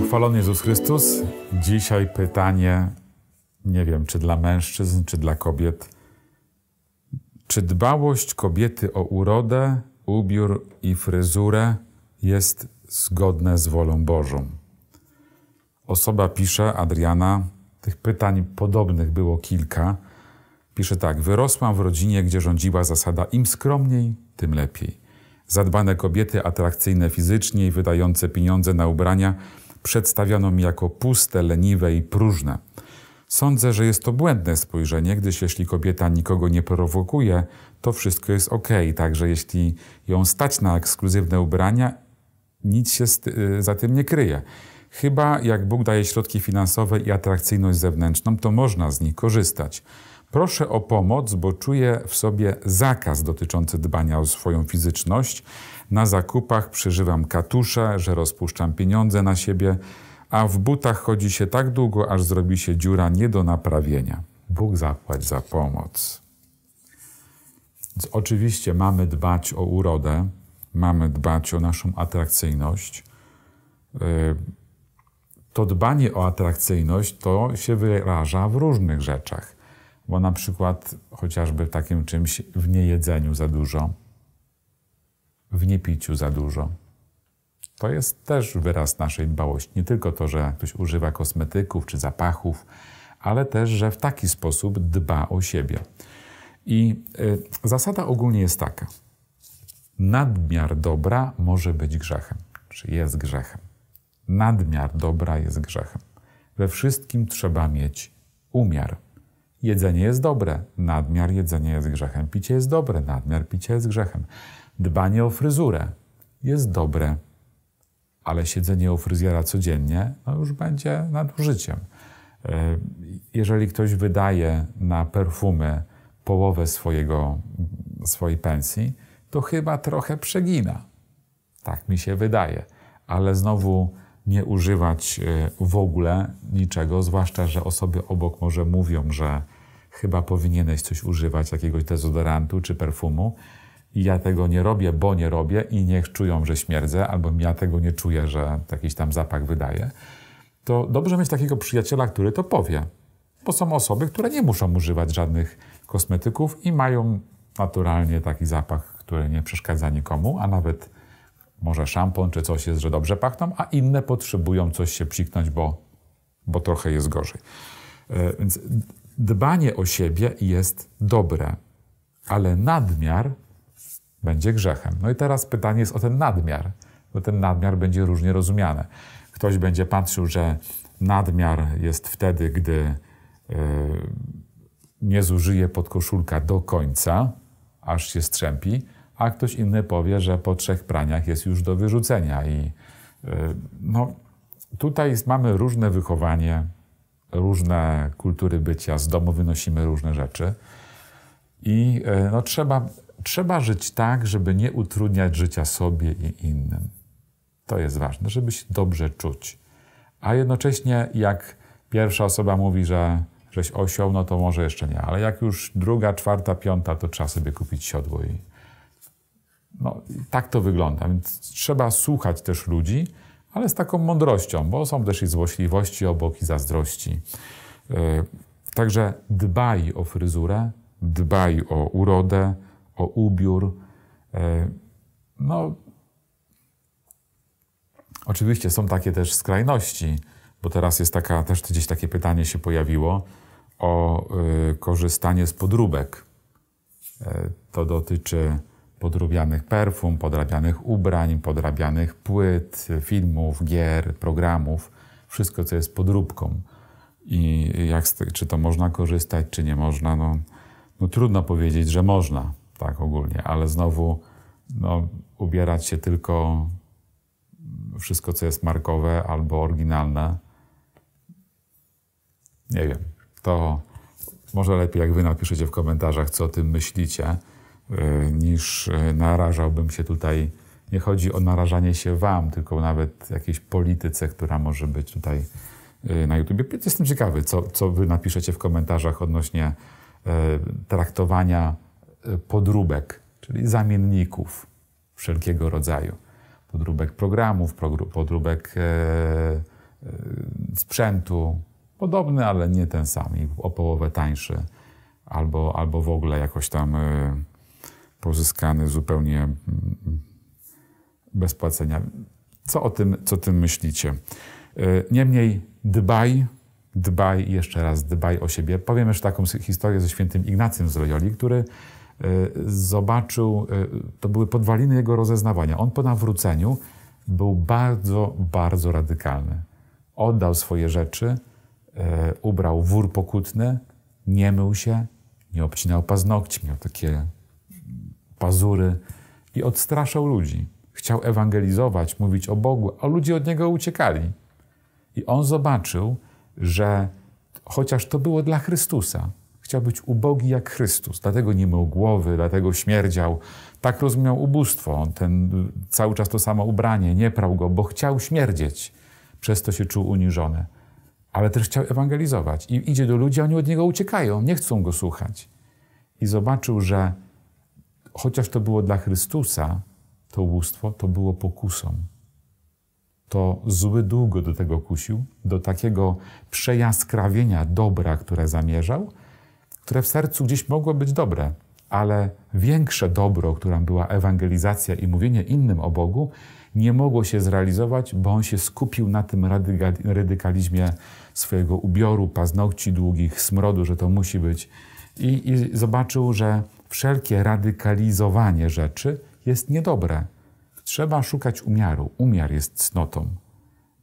Pochwalony Jezus Chrystus. Dzisiaj pytanie, nie wiem, czy dla mężczyzn, czy dla kobiet. Czy dbałość kobiety o urodę, ubiór i fryzurę jest zgodne z wolą Bożą? Osoba pisze, Adriana, tych pytań podobnych było kilka. Pisze tak: Wyrosłam w rodzinie, gdzie rządziła zasada im skromniej, tym lepiej. Zadbane kobiety, atrakcyjne fizycznie i wydające pieniądze na ubrania przedstawiano mi jako puste, leniwe i próżne. Sądzę, że jest to błędne spojrzenie, gdyż jeśli kobieta nikogo nie prowokuje, to wszystko jest ok. Także jeśli ją stać na ekskluzywne ubrania, nic się y, za tym nie kryje. Chyba jak Bóg daje środki finansowe i atrakcyjność zewnętrzną, to można z nich korzystać. Proszę o pomoc, bo czuję w sobie zakaz dotyczący dbania o swoją fizyczność. Na zakupach przeżywam katusze, że rozpuszczam pieniądze na siebie, a w butach chodzi się tak długo, aż zrobi się dziura nie do naprawienia. Bóg zapłać za pomoc. oczywiście mamy dbać o urodę, mamy dbać o naszą atrakcyjność. Yy to dbanie o atrakcyjność to się wyraża w różnych rzeczach. Bo na przykład chociażby takim czymś w niejedzeniu za dużo, w niepiciu za dużo. To jest też wyraz naszej dbałości. Nie tylko to, że ktoś używa kosmetyków czy zapachów, ale też, że w taki sposób dba o siebie. I y, zasada ogólnie jest taka: nadmiar dobra może być grzechem, czy jest grzechem. Nadmiar dobra jest grzechem. We wszystkim trzeba mieć umiar. Jedzenie jest dobre, nadmiar jedzenia jest grzechem. Picie jest dobre, nadmiar picia jest grzechem. Dbanie o fryzurę jest dobre, ale siedzenie u fryzjera codziennie no już będzie nadużyciem. E, jeżeli ktoś wydaje na perfumy połowę swojego, swojej pensji, to chyba trochę przegina. Tak mi się wydaje. Ale znowu nie używać y, w ogóle niczego, zwłaszcza, że osoby obok może mówią, że chyba powinieneś coś używać, jakiegoś dezodorantu czy perfumu. I ja tego nie robię, bo nie robię i niech czują, że śmierdzę, albo ja tego nie czuję, że jakiś tam zapach wydaje. To dobrze mieć takiego przyjaciela, który to powie. Bo są osoby, które nie muszą używać żadnych kosmetyków i mają naturalnie taki zapach, który nie przeszkadza nikomu, a nawet może szampon czy coś jest, że dobrze pachną, a inne potrzebują coś się psiknąć, bo, bo trochę jest gorzej. E, więc dbanie o siebie jest dobre, ale nadmiar będzie grzechem. No i teraz pytanie jest o ten nadmiar, bo ten nadmiar będzie różnie rozumiany. Ktoś będzie patrzył, że nadmiar jest wtedy, gdy e, nie zużyje podkoszulka do końca, aż się strzępi, a ktoś inny powie, że po trzech praniach jest już do wyrzucenia. I y, no, tutaj mamy różne wychowanie, różne kultury bycia, z domu wynosimy różne rzeczy. I y, no, trzeba, trzeba żyć tak, żeby nie utrudniać życia sobie i innym. To jest ważne, żeby się dobrze czuć. A jednocześnie, jak pierwsza osoba mówi, że żeś osioł, no to może jeszcze nie, ale jak już druga, czwarta, piąta, to trzeba sobie kupić siodło i no, tak to wygląda. Więc trzeba słuchać też ludzi, ale z taką mądrością, bo są też i złośliwości obok, i zazdrości. E, także dbaj o fryzurę, dbaj o urodę, o ubiór. E, no, oczywiście są takie też skrajności, bo teraz jest taka, też gdzieś takie pytanie się pojawiło o e, korzystanie z podróbek. To dotyczy podrabianych perfum, podrabianych ubrań, podrabianych płyt, filmów, gier, programów, wszystko co jest podróbką. I jak, czy to można korzystać, czy nie można, no, no trudno powiedzieć, że można, tak ogólnie, ale znowu no, ubierać się tylko wszystko, co jest markowe albo oryginalne. Nie wiem. To może lepiej, jak wy napiszecie w komentarzach, co o tym myślicie. Y, niż y, narażałbym się tutaj. Nie chodzi o narażanie się wam, tylko nawet jakiejś polityce, która może być tutaj y, na YouTube. Jestem ciekawy, co, co wy napiszecie w komentarzach odnośnie traktowania podróbek, czyli zamienników wszelkiego rodzaju. Podróbek programów, podróbek sprzętu, podobny, ale nie ten sam, o połowę tańszy, albo, albo w ogóle jakoś tam pozyskany zupełnie mm, mm, bez płacenia. Co o tym, co tym myślicie? Y, niemniej dbaj, dbaj jeszcze raz, dbaj o siebie. Powiem jeszcze taką historię ze świętym Ignacym z Loyoli, który y, zobaczył, y, to były podwaliny jego rozeznawania. On po nawróceniu był bardzo, bardzo radykalny. Oddał swoje rzeczy, ubrał wór pokutny, nie mył się, nie obcinał paznokci, miał takie pazury i odstraszał ludzi. Chciał ewangelizować, mówić o Bogu, a ludzie od niego uciekali. I on zobaczył, że chociaż to było dla Chrystusa, chciał być ubogi jak Chrystus, dlatego nie miał głowy, dlatego śmierdział. Tak rozumiał ubóstwo, ten cały czas to samo ubranie, nie prał go, bo chciał śmierdzieć. Przez to się czuł uniżony. Ale też chciał ewangelizować. I idzie do ludzi, a oni od niego uciekają, nie chcą go słuchać. I zobaczył, że chociaż to było dla Chrystusa, to ubóstwo, to było pokusą. To zły długo do tego kusił, do takiego przejaskrawienia dobra, które zamierzał, które w sercu gdzieś mogło być dobre, ale większe dobro, którą była ewangelizacja i mówienie innym o Bogu, nie mogło się zrealizować, bo on się skupił na tym radykalizmie swojego ubioru, paznokci długich, smrodu, że to musi być. I, i zobaczył, że wszelkie radykalizowanie rzeczy jest niedobre. Trzeba szukać umiaru. Umiar jest cnotą.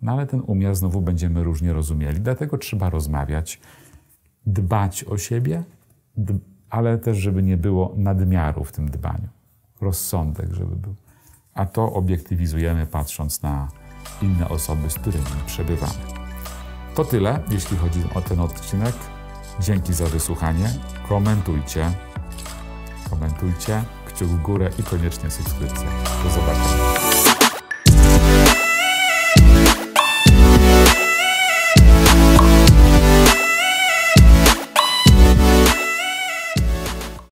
No ale ten umiar znowu będziemy różnie rozumieli, dlatego trzeba rozmawiać, dbać o siebie, ale też, żeby nie było nadmiaru w tym dbaniu. Rozsądek, żeby był. A to obiektywizujemy patrząc na inne osoby, z którymi przebywamy. To tyle, jeśli chodzi o ten odcinek. Dzięki za wysłuchanie. Komentujcie komentujcie, kciuk w górę i koniecznie subskrypcję. Do zobaczenia.